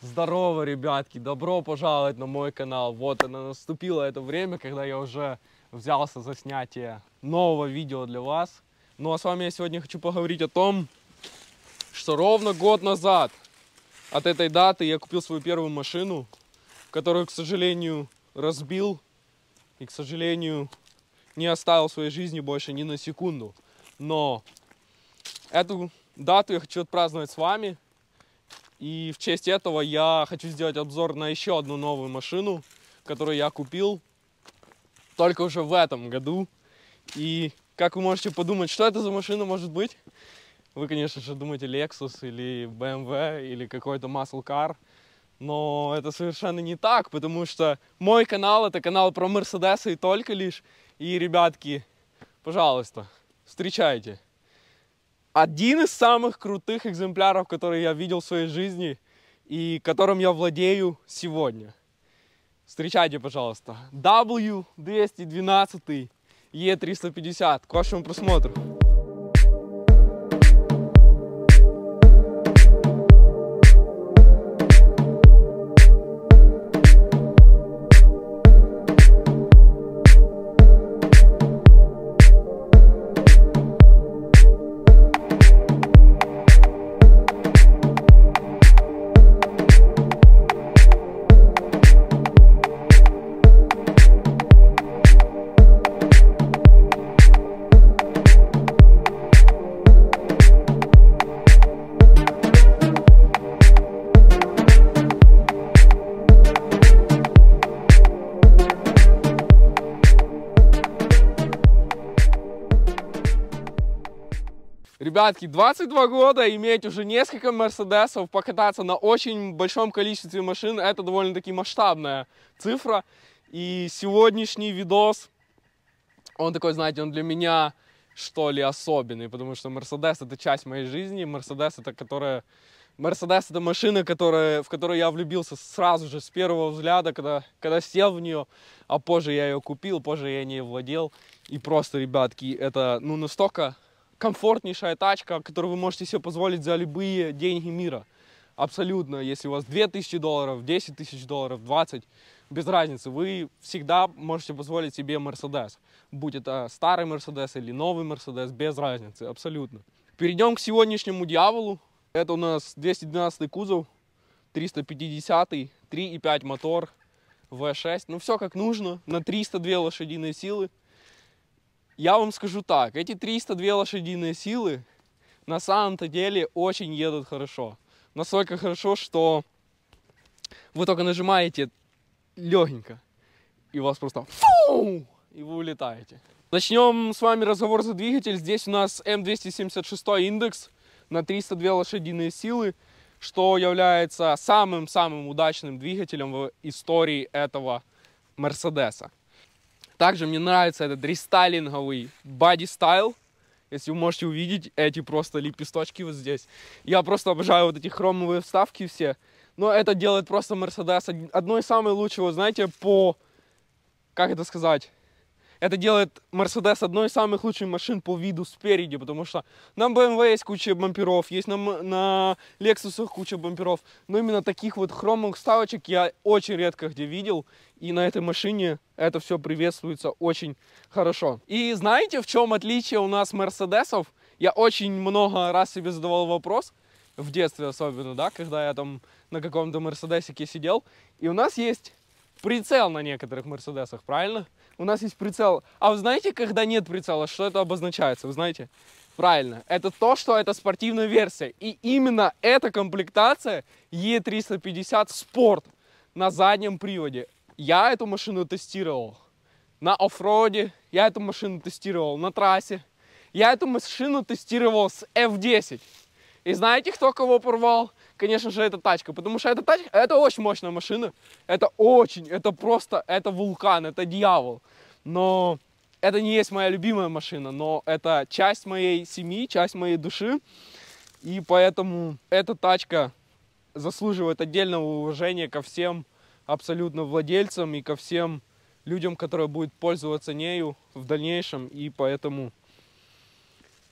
Здорово, ребятки! Добро пожаловать на мой канал! Вот оно наступило это время, когда я уже взялся за снятие нового видео для вас. Ну а с вами я сегодня хочу поговорить о том, что ровно год назад от этой даты я купил свою первую машину, которую, к сожалению, разбил и, к сожалению, не оставил своей жизни больше ни на секунду. Но эту дату я хочу отпраздновать с вами. И в честь этого я хочу сделать обзор на еще одну новую машину, которую я купил только уже в этом году. И как вы можете подумать, что это за машина может быть? Вы, конечно же, думаете Lexus или BMW или какой-то muscle car – но это совершенно не так, потому что мой канал это канал про Мерседесы и только лишь. И, ребятки, пожалуйста, встречайте. Один из самых крутых экземпляров, которые я видел в своей жизни и которым я владею сегодня. Встречайте, пожалуйста, W212 E350. К вашему просмотру. ребятки, 22 года, иметь уже несколько Мерседесов, покататься на очень большом количестве машин, это довольно-таки масштабная цифра. И сегодняшний видос, он такой, знаете, он для меня что ли особенный, потому что Мерседес это часть моей жизни, Мерседес это которая... Мерседес это машина, которая, в которую я влюбился сразу же, с первого взгляда, когда, когда сел в нее, а позже я ее купил, позже я не владел. И просто, ребятки, это ну настолько комфортнейшая тачка, которую вы можете себе позволить за любые деньги мира. Абсолютно, если у вас 2000 долларов, 10 тысяч долларов, 20, без разницы, вы всегда можете позволить себе Мерседес. Будь это старый Мерседес или новый Мерседес, без разницы, абсолютно. Перейдем к сегодняшнему дьяволу. Это у нас 212 кузов, 350, 3,5 мотор, V6. Ну все как нужно, на 302 лошадиные силы я вам скажу так, эти 302 лошадиные силы на самом-то деле очень едут хорошо. Настолько хорошо, что вы только нажимаете легенько, и у вас просто фу, и вы улетаете. Начнем с вами разговор за двигатель. Здесь у нас М276 индекс на 302 лошадиные силы, что является самым-самым удачным двигателем в истории этого Мерседеса. Также мне нравится этот рестайлинговый body style. Если вы можете увидеть эти просто лепесточки вот здесь. Я просто обожаю вот эти хромовые вставки все. Но это делает просто Mercedes. одной из самых лучших, знаете, по... Как это сказать? Это делает Mercedes одной из самых лучших машин по виду спереди, потому что на BMW есть куча бамперов, есть на, на Lexus куча бамперов, но именно таких вот хромовых вставочек я очень редко где видел, и на этой машине это все приветствуется очень хорошо. И знаете, в чем отличие у нас Мерседесов? Я очень много раз себе задавал вопрос, в детстве особенно, да, когда я там на каком-то Мерседесике сидел, и у нас есть прицел на некоторых Мерседесах, правильно? у нас есть прицел. А вы знаете, когда нет прицела, что это обозначается? Вы знаете? Правильно. Это то, что это спортивная версия. И именно эта комплектация E350 Sport на заднем приводе. Я эту машину тестировал на оффроде, я эту машину тестировал на трассе, я эту машину тестировал с F10. И знаете, кто кого порвал? конечно же, эта тачка. Потому что эта тачка, это очень мощная машина. Это очень, это просто, это вулкан, это дьявол. Но это не есть моя любимая машина, но это часть моей семьи, часть моей души. И поэтому эта тачка заслуживает отдельного уважения ко всем абсолютно владельцам и ко всем людям, которые будут пользоваться нею в дальнейшем. И поэтому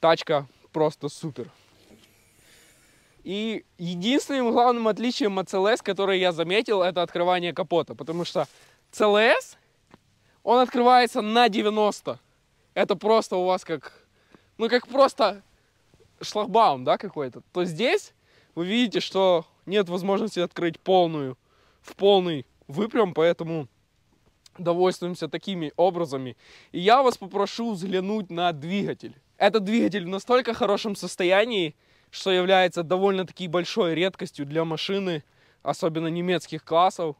тачка просто супер. И единственным главным отличием от CLS, которое я заметил, это открывание капота. Потому что CLS, он открывается на 90. Это просто у вас как, ну как просто шлагбаум, да, какой-то. То здесь вы видите, что нет возможности открыть полную, в полный выпрям, поэтому довольствуемся такими образами. И я вас попрошу взглянуть на двигатель. Этот двигатель в настолько хорошем состоянии, что является довольно-таки большой редкостью для машины, особенно немецких классов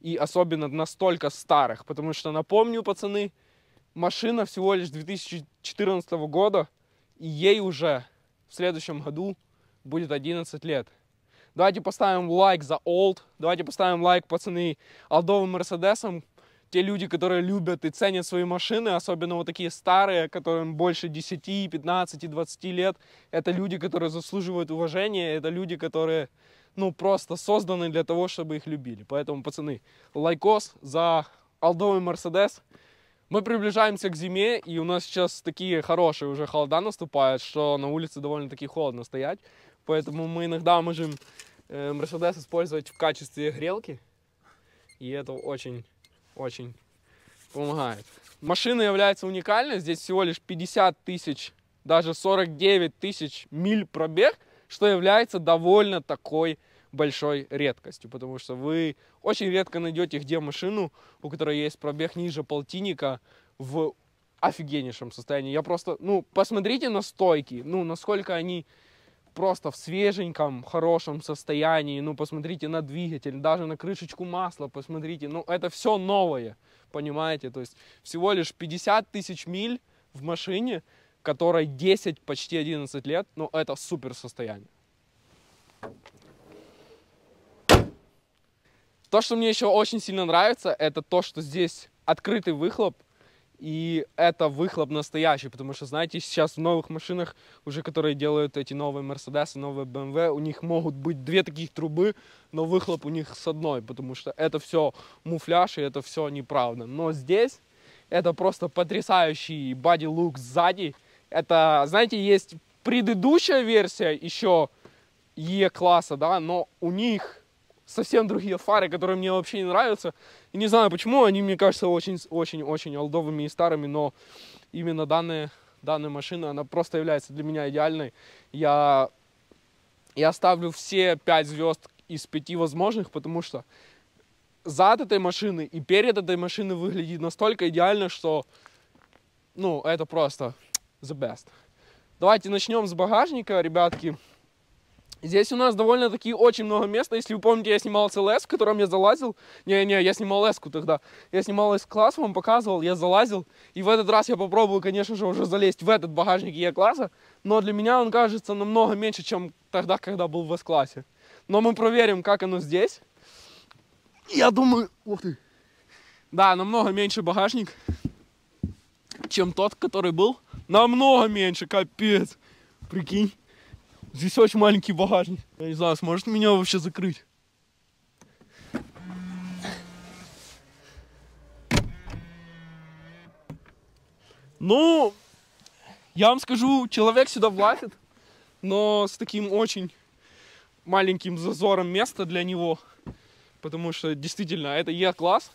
и особенно настолько старых. Потому что, напомню, пацаны, машина всего лишь 2014 года, и ей уже в следующем году будет 11 лет. Давайте поставим лайк за Old, давайте поставим лайк, пацаны, олдовым Мерседесом те люди, которые любят и ценят свои машины, особенно вот такие старые, которым больше 10, 15, 20 лет, это люди, которые заслуживают уважения, это люди, которые, ну, просто созданы для того, чтобы их любили. Поэтому, пацаны, лайкос за алдовый Мерседес. Мы приближаемся к зиме, и у нас сейчас такие хорошие уже холода наступают, что на улице довольно-таки холодно стоять. Поэтому мы иногда можем э, Мерседес использовать в качестве грелки. И это очень очень помогает. Машина является уникальной, здесь всего лишь 50 тысяч, даже 49 тысяч миль пробег, что является довольно такой большой редкостью, потому что вы очень редко найдете где машину, у которой есть пробег ниже полтинника в офигеннейшем состоянии. Я просто, ну, посмотрите на стойки, ну, насколько они просто в свеженьком, хорошем состоянии. Ну, посмотрите на двигатель, даже на крышечку масла, посмотрите. Ну, это все новое, понимаете? То есть всего лишь 50 тысяч миль в машине, которой 10, почти 11 лет. Ну, это супер состояние. То, что мне еще очень сильно нравится, это то, что здесь открытый выхлоп и это выхлоп настоящий, потому что, знаете, сейчас в новых машинах, уже которые делают эти новые Mercedes, новые BMW, у них могут быть две таких трубы, но выхлоп у них с одной, потому что это все муфляж и это все неправда. Но здесь это просто потрясающий боди-лук сзади. Это, знаете, есть предыдущая версия еще E-класса, да, но у них совсем другие фары, которые мне вообще не нравятся. И не знаю почему, они мне кажутся очень-очень-очень олдовыми и старыми, но именно данная, данная машина, она просто является для меня идеальной. Я, я ставлю все 5 звезд из 5 возможных, потому что зад этой машины и перед этой машины выглядит настолько идеально, что ну, это просто the best. Давайте начнем с багажника, ребятки. Здесь у нас довольно-таки очень много места. Если вы помните, я снимал СЛС, в котором я залазил. Не-не, я снимал эску тогда. Я снимал С-класс, вам показывал, я залазил. И в этот раз я попробую, конечно же, уже залезть в этот багажник Е-класса. Но для меня он кажется намного меньше, чем тогда, когда был в С-классе. Но мы проверим, как оно здесь. Я думаю... Ух ты! Да, намного меньше багажник, чем тот, который был. Намного меньше, капец. Прикинь. Здесь очень маленький багажник. Я не знаю, сможет меня вообще закрыть. Ну, я вам скажу, человек сюда влазит, но с таким очень маленьким зазором места для него, потому что действительно это Е-класс,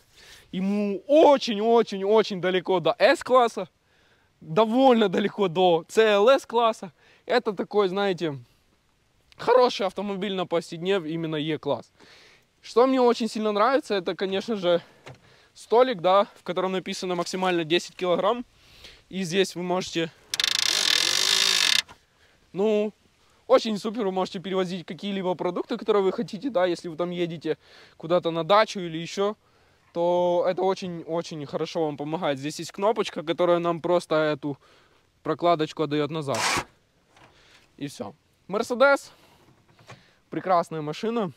ему очень-очень-очень далеко до С-класса, довольно далеко до CLS-класса, это такой, знаете, Хороший автомобиль на повседнев, именно Е-класс. Что мне очень сильно нравится, это, конечно же, столик, да, в котором написано максимально 10 килограмм. И здесь вы можете... Ну, очень супер, вы можете перевозить какие-либо продукты, которые вы хотите, да, если вы там едете куда-то на дачу или еще, то это очень-очень хорошо вам помогает. Здесь есть кнопочка, которая нам просто эту прокладочку отдает назад. И все. Мерседес прекрасная машина.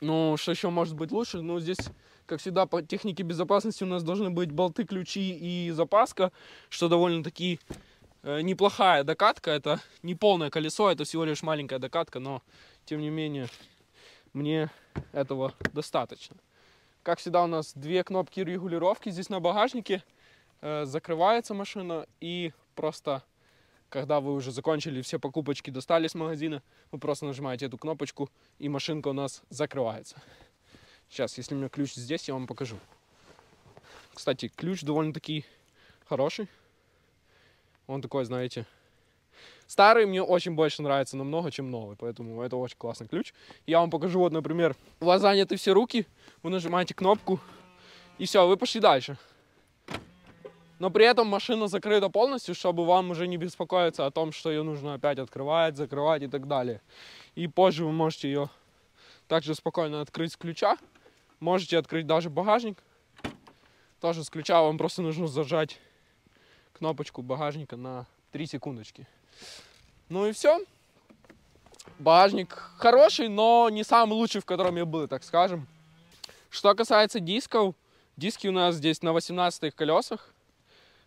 Ну, что еще может быть лучше? Ну, здесь, как всегда, по технике безопасности у нас должны быть болты, ключи и запаска, что довольно-таки э, неплохая докатка. Это не полное колесо, это всего лишь маленькая докатка, но, тем не менее, мне этого достаточно. Как всегда, у нас две кнопки регулировки здесь на багажнике. Э, закрывается машина и просто когда вы уже закончили, все покупочки достали с магазина, вы просто нажимаете эту кнопочку, и машинка у нас закрывается. Сейчас, если у меня ключ здесь, я вам покажу. Кстати, ключ довольно-таки хороший. Он такой, знаете, старый мне очень больше нравится намного, чем новый, поэтому это очень классный ключ. Я вам покажу, вот, например, у вас заняты все руки, вы нажимаете кнопку, и все, вы пошли дальше но при этом машина закрыта полностью, чтобы вам уже не беспокоиться о том, что ее нужно опять открывать, закрывать и так далее. И позже вы можете ее также спокойно открыть с ключа. Можете открыть даже багажник. Тоже с ключа вам просто нужно зажать кнопочку багажника на 3 секундочки. Ну и все. Багажник хороший, но не самый лучший, в котором я был, так скажем. Что касается дисков, диски у нас здесь на 18 колесах.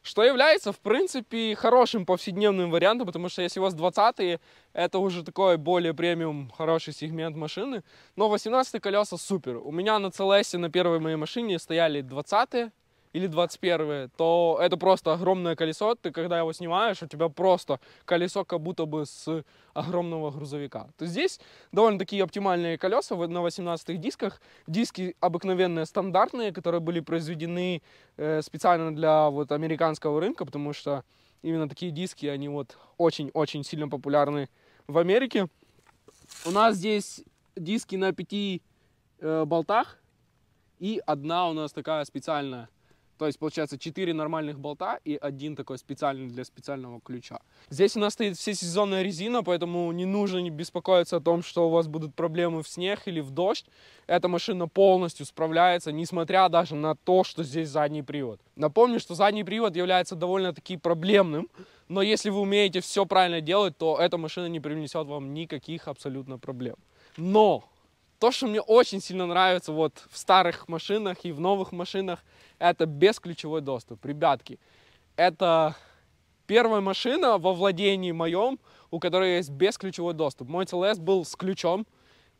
Что является, в принципе, хорошим повседневным вариантом, потому что если у вас 20-е, это уже такой более премиум, хороший сегмент машины. Но 18-е колеса супер. У меня на CLS на первой моей машине стояли 20-е, или 21, то это просто огромное колесо. Ты когда его снимаешь, у тебя просто колесо как будто бы с огромного грузовика. То здесь довольно-таки оптимальные колеса на 18 дисках. Диски обыкновенные, стандартные, которые были произведены э, специально для вот американского рынка, потому что именно такие диски, они вот очень-очень сильно популярны в Америке. У нас здесь диски на пяти э, болтах и одна у нас такая специальная то есть получается 4 нормальных болта и один такой специальный для специального ключа. Здесь у нас стоит всесезонная резина, поэтому не нужно беспокоиться о том, что у вас будут проблемы в снег или в дождь. Эта машина полностью справляется, несмотря даже на то, что здесь задний привод. Напомню, что задний привод является довольно-таки проблемным, но если вы умеете все правильно делать, то эта машина не принесет вам никаких абсолютно проблем. Но то, что мне очень сильно нравится вот в старых машинах и в новых машинах, это бесключевой доступ. Ребятки, это первая машина во владении моем, у которой есть бесключевой доступ. Мой ТЛС был с ключом,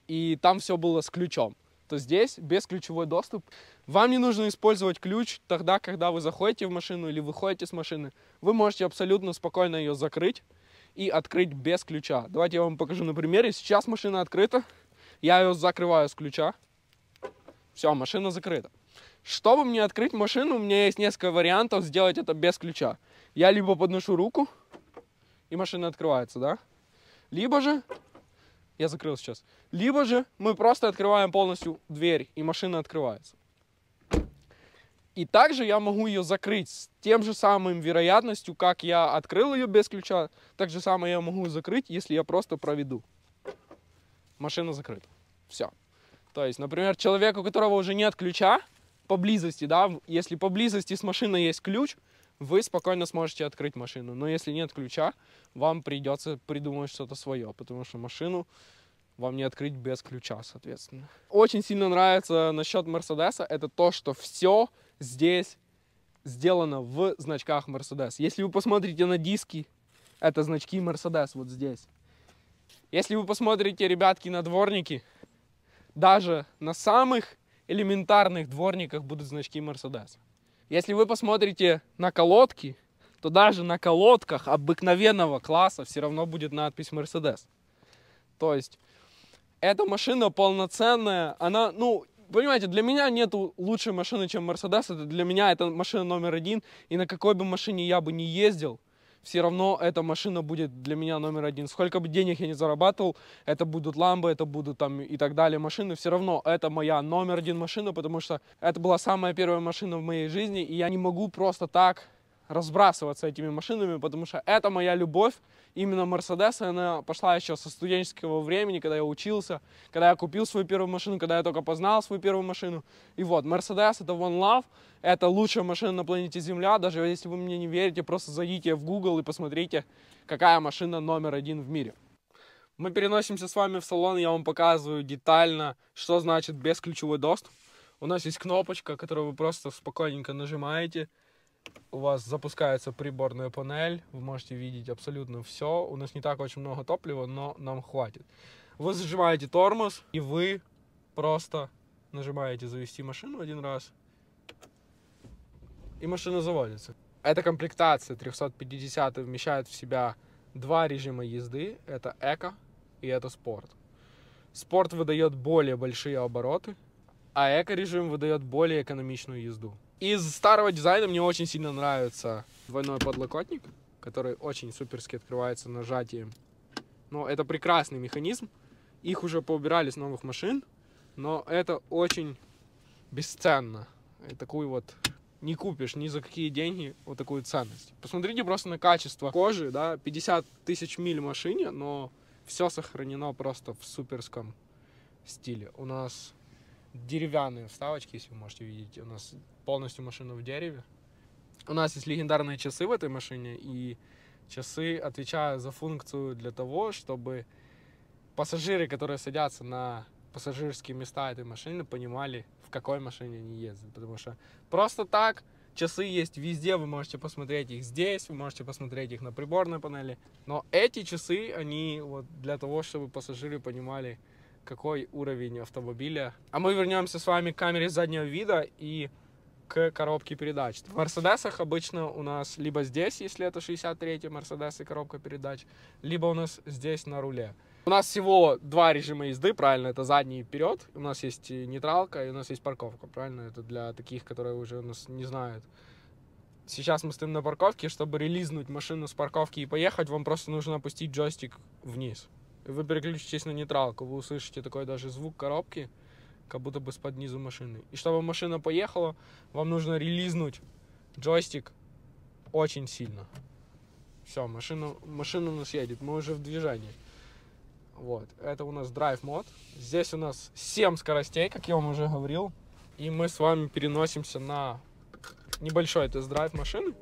и там все было с ключом. То здесь бесключевой доступ. Вам не нужно использовать ключ тогда, когда вы заходите в машину или выходите с машины. Вы можете абсолютно спокойно ее закрыть и открыть без ключа. Давайте я вам покажу на примере. Сейчас машина открыта. Я ее закрываю с ключа. Все, машина закрыта. Чтобы мне открыть машину, у меня есть несколько вариантов сделать это без ключа. Я либо подношу руку, и машина открывается, да? Либо же, я закрыл сейчас, либо же мы просто открываем полностью дверь, и машина открывается. И также я могу ее закрыть с тем же самым вероятностью, как я открыл ее без ключа, так же самое я могу закрыть, если я просто проведу машина закрыта. Все. То есть, например, человек, у которого уже нет ключа поблизости, да, если поблизости с машиной есть ключ, вы спокойно сможете открыть машину. Но если нет ключа, вам придется придумать что-то свое, потому что машину вам не открыть без ключа, соответственно. Очень сильно нравится насчет Мерседеса, это то, что все здесь сделано в значках Мерседес. Если вы посмотрите на диски, это значки Мерседес вот здесь. Если вы посмотрите, ребятки, на дворники, даже на самых элементарных дворниках будут значки Mercedes. Если вы посмотрите на колодки, то даже на колодках обыкновенного класса все равно будет надпись Mercedes. То есть эта машина полноценная, она, ну, понимаете, для меня нету лучшей машины, чем Mercedes, это для меня это машина номер один, и на какой бы машине я бы не ездил, все равно эта машина будет для меня номер один. Сколько бы денег я не зарабатывал, это будут ламбы, это будут там и так далее машины, все равно это моя номер один машина, потому что это была самая первая машина в моей жизни, и я не могу просто так разбрасываться этими машинами, потому что это моя любовь. Именно Мерседес, она пошла еще со студенческого времени, когда я учился, когда я купил свою первую машину, когда я только познал свою первую машину. И вот, Мерседес это One Love, это лучшая машина на планете Земля. Даже если вы мне не верите, просто зайдите в Google и посмотрите, какая машина номер один в мире. Мы переносимся с вами в салон, я вам показываю детально, что значит бесключевой доступ. У нас есть кнопочка, которую вы просто спокойненько нажимаете, у вас запускается приборная панель, вы можете видеть абсолютно все. У нас не так очень много топлива, но нам хватит. Вы зажимаете тормоз, и вы просто нажимаете завести машину один раз, и машина заводится. Эта комплектация 350 вмещает в себя два режима езды. Это эко и это спорт. Спорт выдает более большие обороты, а эко-режим выдает более экономичную езду. Из старого дизайна мне очень сильно нравится двойной подлокотник, который очень суперски открывается нажатием. Но это прекрасный механизм. Их уже поубирали с новых машин, но это очень бесценно. И такую вот не купишь ни за какие деньги вот такую ценность. Посмотрите просто на качество кожи, да, 50 тысяч миль машине, но все сохранено просто в суперском стиле. У нас деревянные вставочки, если вы можете видеть. У нас полностью машина в дереве. У нас есть легендарные часы в этой машине, и часы отвечают за функцию для того, чтобы пассажиры, которые садятся на пассажирские места этой машины, понимали, в какой машине они ездят. Потому что просто так часы есть везде, вы можете посмотреть их здесь, вы можете посмотреть их на приборной панели. Но эти часы, они вот для того, чтобы пассажиры понимали, какой уровень автомобиля. А мы вернемся с вами к камере заднего вида и к коробке передач. В Мерседесах обычно у нас либо здесь, если это 63-й Мерседес и коробка передач, либо у нас здесь на руле. У нас всего два режима езды, правильно, это задний и вперед. У нас есть нейтралка и у нас есть парковка, правильно? Это для таких, которые уже у нас не знают. Сейчас мы стоим на парковке, чтобы релизнуть машину с парковки и поехать, вам просто нужно опустить джойстик вниз вы переключитесь на нейтралку, вы услышите такой даже звук коробки, как будто бы с под низу машины. И чтобы машина поехала, вам нужно релизнуть джойстик очень сильно. Все, машина, машина у нас едет, мы уже в движении. Вот, это у нас драйв мод. Здесь у нас 7 скоростей, как я вам уже говорил. И мы с вами переносимся на небольшой тест-драйв машины.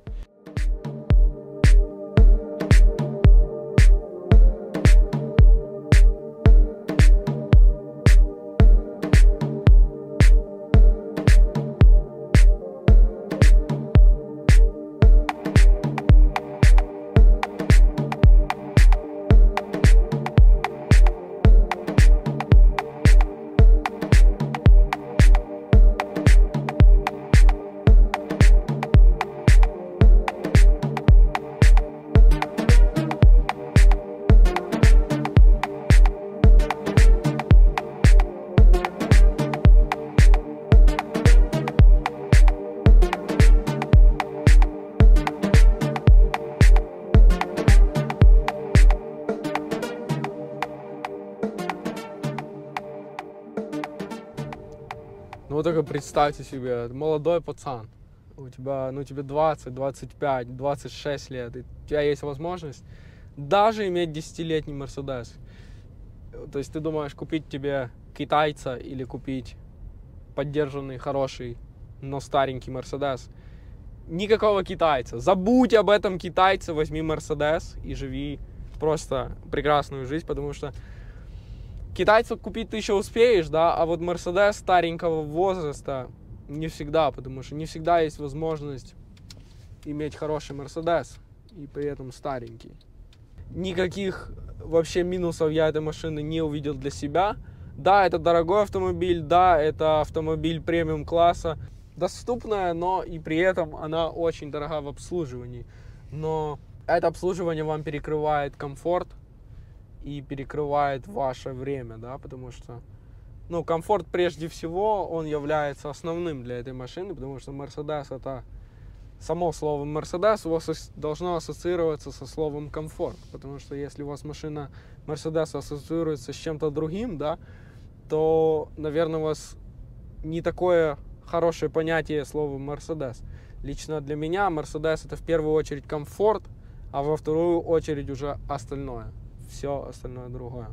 Ну вот только представьте себе, молодой пацан, у тебя, ну тебе 20, 25, 26 лет, и у тебя есть возможность даже иметь 10-летний Мерседес. То есть ты думаешь, купить тебе китайца или купить поддержанный, хороший, но старенький Мерседес. Никакого китайца. Забудь об этом китайце, возьми Мерседес и живи просто прекрасную жизнь, потому что Китайца купить ты еще успеешь, да, а вот Мерседес старенького возраста не всегда, потому что не всегда есть возможность иметь хороший Мерседес и при этом старенький. Никаких вообще минусов я этой машины не увидел для себя. Да, это дорогой автомобиль, да, это автомобиль премиум класса, доступная, но и при этом она очень дорога в обслуживании. Но это обслуживание вам перекрывает комфорт, и перекрывает ваше время, да, потому что, ну, комфорт прежде всего, он является основным для этой машины, потому что Mercedes это, само слово Mercedes у вас должно ассоциироваться со словом комфорт, потому что если у вас машина Mercedes ассоциируется с чем-то другим, да, то, наверное, у вас не такое хорошее понятие слова Mercedes. Лично для меня Mercedes это в первую очередь комфорт, а во вторую очередь уже остальное все остальное другое.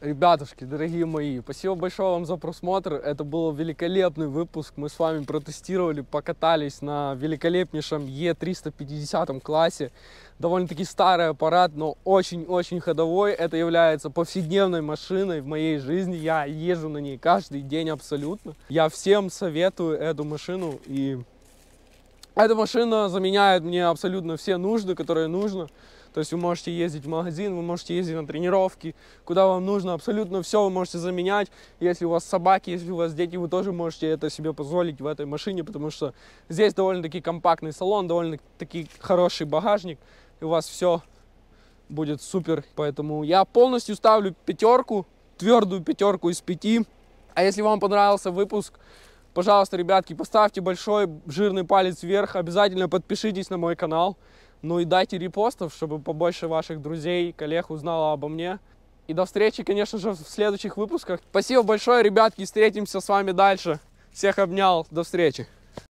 Ребятушки, дорогие мои, спасибо большое вам за просмотр. Это был великолепный выпуск. Мы с вами протестировали, покатались на великолепнейшем Е350 классе. Довольно-таки старый аппарат, но очень-очень ходовой. Это является повседневной машиной в моей жизни. Я езжу на ней каждый день абсолютно. Я всем советую эту машину. И эта машина заменяет мне абсолютно все нужды, которые нужно. То есть вы можете ездить в магазин, вы можете ездить на тренировки, куда вам нужно, абсолютно все вы можете заменять. Если у вас собаки, если у вас дети, вы тоже можете это себе позволить в этой машине, потому что здесь довольно-таки компактный салон, довольно-таки хороший багажник, и у вас все будет супер. Поэтому я полностью ставлю пятерку, твердую пятерку из пяти. А если вам понравился выпуск, пожалуйста, ребятки, поставьте большой жирный палец вверх, обязательно подпишитесь на мой канал. Ну и дайте репостов, чтобы побольше ваших друзей, коллег узнало обо мне. И до встречи, конечно же, в следующих выпусках. Спасибо большое, ребятки, встретимся с вами дальше. Всех обнял, до встречи.